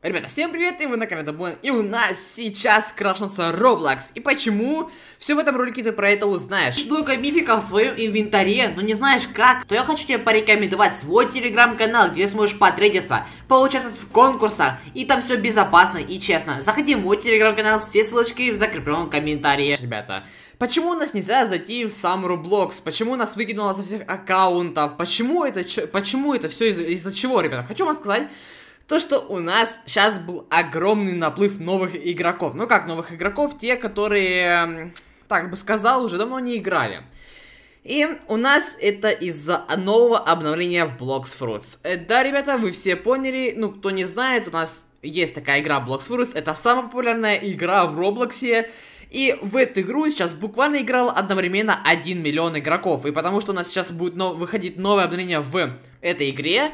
Ребята, всем привет, и вы на канале Дабон, и у нас сейчас крашнулся Roblox. И почему? Все в этом ролике ты про это узнаешь. Много мификов в своем инвентаре, но не знаешь как, то я хочу тебе порекомендовать свой телеграм-канал, где ты сможешь потрейдиться, поучаствовать в конкурсах, и там все безопасно и честно. Заходи в мой телеграм-канал, все ссылочки в закрепленном комментарии. Ребята, Почему нас нельзя зайти в сам Roblox? Почему нас выкинуло со всех аккаунтов? Почему это, почему это все из-за из чего, ребята? Хочу вам сказать, то, что у нас сейчас был огромный наплыв новых игроков. Ну как новых игроков? Те, которые, так бы сказал, уже давно не играли. И у нас это из-за нового обновления в Blocks Fruits. Э, да, ребята, вы все поняли, ну, кто не знает, у нас есть такая игра Blocks Fruits, это самая популярная игра в Роблоксе, и в эту игру сейчас буквально играл одновременно 1 миллион игроков, и потому что у нас сейчас будет но выходить новое обновление в этой игре,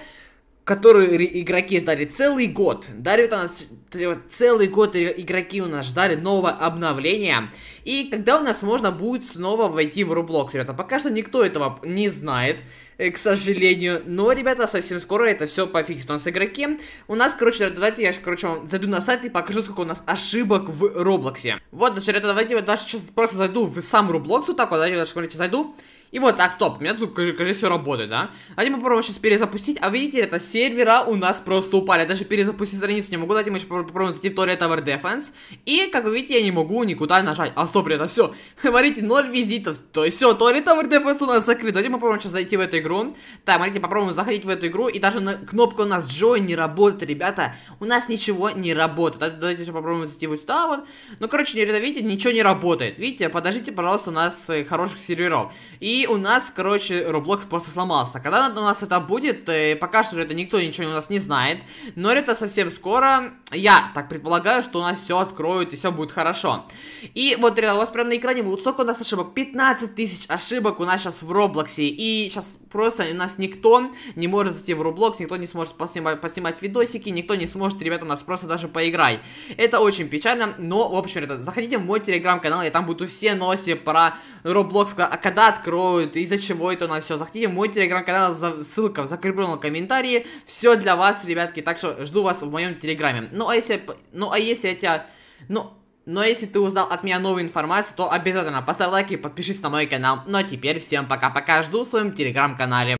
которую игроки ждали целый год. Дарит у нас целый год игроки у нас ждали нового обновления. И когда у нас можно будет снова войти в Roblox, ребята. Пока что никто этого не знает, э, к сожалению. Но, ребята, совсем скоро это все пофиксит у нас игроки. У нас, короче, давайте я, короче, зайду на сайт и покажу, сколько у нас ошибок в Роблоксе. Вот, значит, ребята, давайте я даже сейчас просто зайду в сам Roblox. Вот так вот, давайте я даже, короче, зайду. И вот так, стоп, у меня тут, кажется, все работает, да? Давайте попробуем сейчас перезапустить. А видите, это сервера у нас просто упали. Я даже перезапустить страницу не могу. Давайте мы еще попробуем зайти в Torre Tower Defense. И, как вы видите, я не могу никуда нажать. А стоп, это все. Смотрите, ноль визитов. То есть все, Torre Tower Defense у нас закрыт. Давайте мы попробуем сейчас зайти в эту игру. Так, смотрите, попробуем заходить в эту игру. И даже на... кнопка у нас Join не работает, ребята. У нас ничего не работает. Давайте, давайте попробуем зайти вот сюда вот. Ну, короче, ребята, видите, ничего не работает. Видите, подождите, пожалуйста, у нас э, хороших серверов. И у нас, короче, Roblox просто сломался. Когда у нас это будет, э, пока что это никто ничего у нас не знает. Но это совсем скоро. Я так предполагаю, что у нас все откроют и все будет хорошо. И вот, ребята, у вас прямо на экране вот сколько у нас ошибок. 15 тысяч ошибок у нас сейчас в Роблоксе. И сейчас просто у нас никто не может зайти в Roblox, никто не сможет поснимать, поснимать видосики, никто не сможет, ребята, у нас просто даже поиграй. Это очень печально, но, в общем, ребята, заходите в мой телеграм-канал, и там будут все новости про Roblox, когда открою делают, из-за чего это у нас все. Заходите в мой телеграм-канал, ссылка в закрепленном комментарии. Все для вас, ребятки, так что жду вас в моем телеграме. Ну а если, ну а если я тебя, ну, но ну, а если ты узнал от меня новую информацию, то обязательно поставь лайк и подпишись на мой канал. Ну а теперь всем пока-пока, жду в своем телеграм-канале.